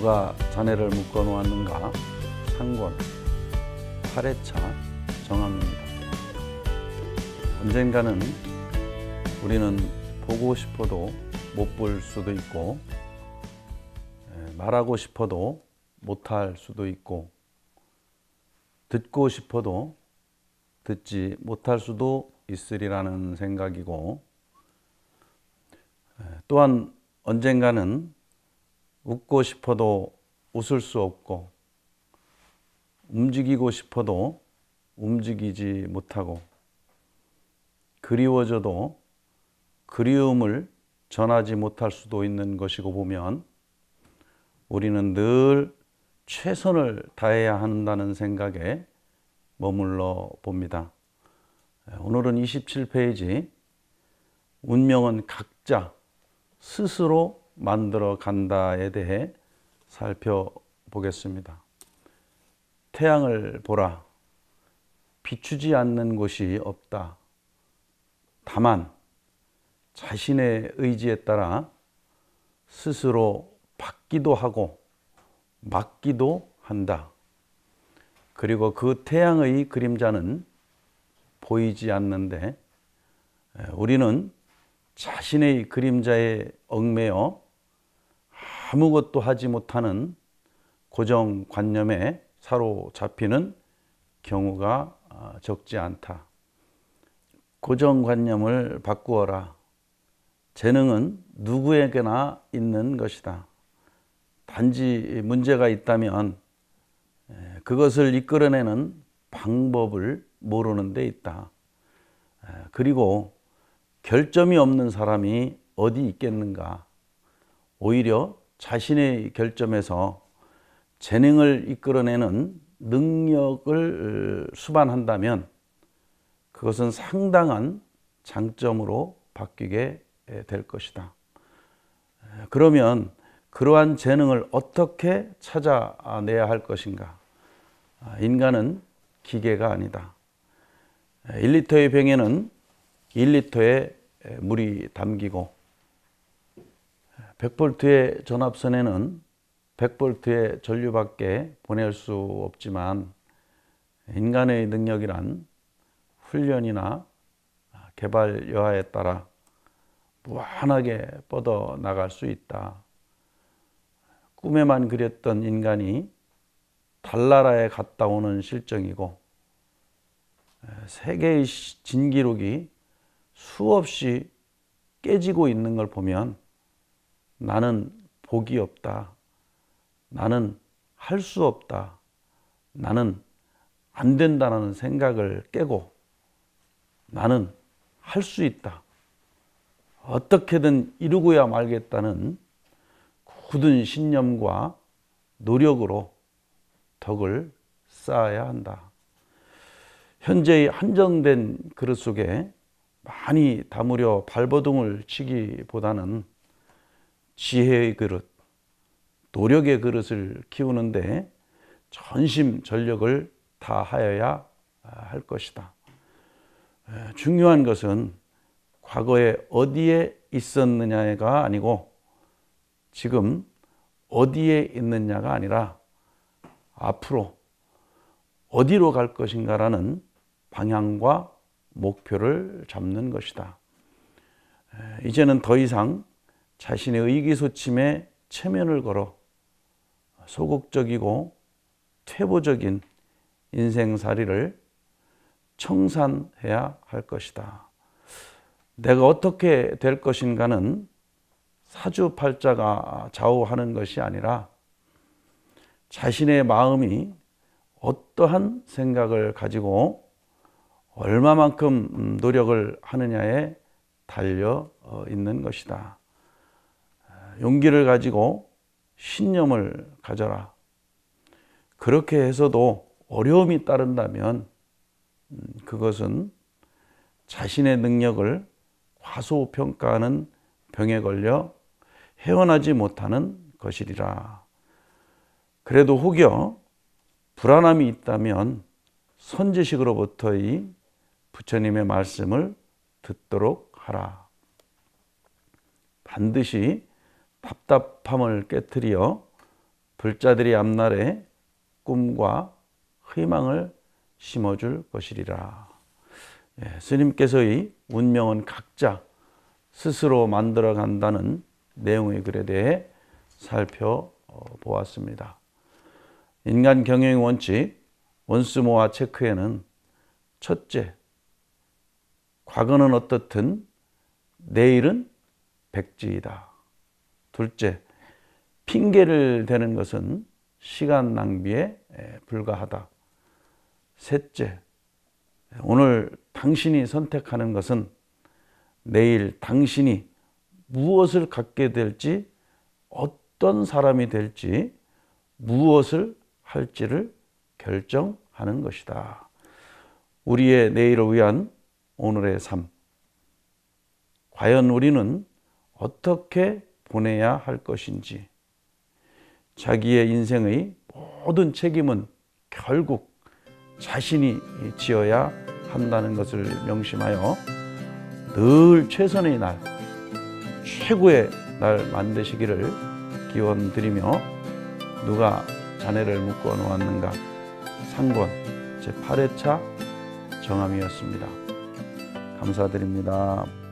누가 자네를 묶어 놓았는가? 상권 8회차 정합니다. 언젠가는 우리는 보고 싶어도 못 볼 수도 있고 예, 말하고 싶어도 못 할 수도 있고 듣고 싶어도 듣지 못할 수도 있으리라는 생각이고 예, 또한 언젠가는 웃고 싶어도 웃을 수 없고 움직이고 싶어도 움직이지 못하고 그리워져도 그리움을 전하지 못할 수도 있는 것이고 보면 우리는 늘 최선을 다해야 한다는 생각에 머물러 봅니다. 오늘은 27페이지 운명은 각자 스스로 만들어 간다에 대해 살펴보겠습니다. 태양을 보라. 비추지 않는 곳이 없다. 다만 자신의 의지에 따라 스스로 받기도 하고 막기도 한다. 그리고 그 태양의 그림자는 보이지 않는데 우리는 자신의 그림자에 얽매여 아무것도 하지 못하는 고정관념에 사로잡히는 경우가 아, 적지 않다. 고정관념을 바꾸어라. 재능은 누구에게나 있는 것이다. 단지 문제가 있다면 그것을 이끌어내는 방법을 모르는 데 있다. 그리고 결점이 없는 사람이 어디 있겠는가. 오히려 자신의 결점에서 재능을 이끌어내는 능력을 어, 수반한다면 그것은 상당한 장점으로 바뀌게 될 것이다. 그러면 그러한 재능을 어떻게 찾아내야 할 것인가? 아, 인간은 기계가 아니다. 1리터의 병에는 1리터의 물이 담기고 100V의 전압선에는 100V의 전류밖에 보낼 수 없지만 인간의 능력이란 훈련이나 개발 여하에 따라 무한하게 뻗어 나갈 수 있다. 꿈에만 그렸던 인간이 달나라에 갔다 오는 실정이고 세계의 진기록이 수없이 깨지고 있는 걸 보면 나는 복이 없다. 나는 할 수 없다. 나는 안 된다라는 생각을 깨고 나는 할 수 있다. 어떻게든 이루고야 말겠다는 굳은 신념과 노력으로 덕을 쌓아야 한다. 현재의 한정된 그릇 속에 많이 담으려 발버둥을 치기보다는 지혜의 그릇, 노력의 그릇을 키우는데 전심 전력을 다하여야 할 것이다. 중요한 것은 과거에 어디에 있었느냐가 아니고 지금 어디에 있느냐가 아니라 앞으로 어디로 갈 것인가라는 방향과 목표를 잡는 것이다. 이제는 더 이상 자신의 의기소침에 체면을 걸어 소극적이고 퇴보적인 인생살이를 청산해야 할 것이다. 내가 어떻게 될 것인가는 사주팔자가 좌우하는 것이 아니라 자신의 마음이 어떠한 생각을 가지고 얼마만큼 노력을 하느냐에 달려 있는 것이다. 용기를 가지고 신념을 가져라. 그렇게 해서도 어려움이 따른다면 음, 그것은 자신의 능력을 과소평가하는 병에 걸려 헤어나지 못하는 것이리라. 그래도 혹여 불안함이 있다면 선지식으로부터의 부처님의 말씀을 듣도록 하라. 반드시 답답함을 깨뜨려 불자들이 앞날에 꿈과 희망을 심어줄 것이리라. 예, 스님께서의 운명은 각자 스스로 만들어 간다는 내용의 글에 대해 살펴보았습니다. 인간 경영 원칙 원스모와 체크에는 첫째, 과거는 어떻든 내일은 백지이다. 둘째, 핑계를 대는 것은 시간 낭비에 불과하다. 셋째, 오늘 당신이 선택하는 것은 내일 당신이 무엇을 갖게 될지 어떤 사람이 될지 무엇을 할지를 결정하는 것이다. 우리의 내일을 위한 오늘의 삶. 과연 우리는 어떻게 보내야 할 것인지 자기의 인생의 모든 책임은 결국 자신이 지어야 한다는 것을 명심하여 늘 최선의 날, 최고의 날 만드시기를 기원 드리며 누가 자네를 묶어 놓았는가 3권 제8회차 정함이었습니다. 감사드립니다.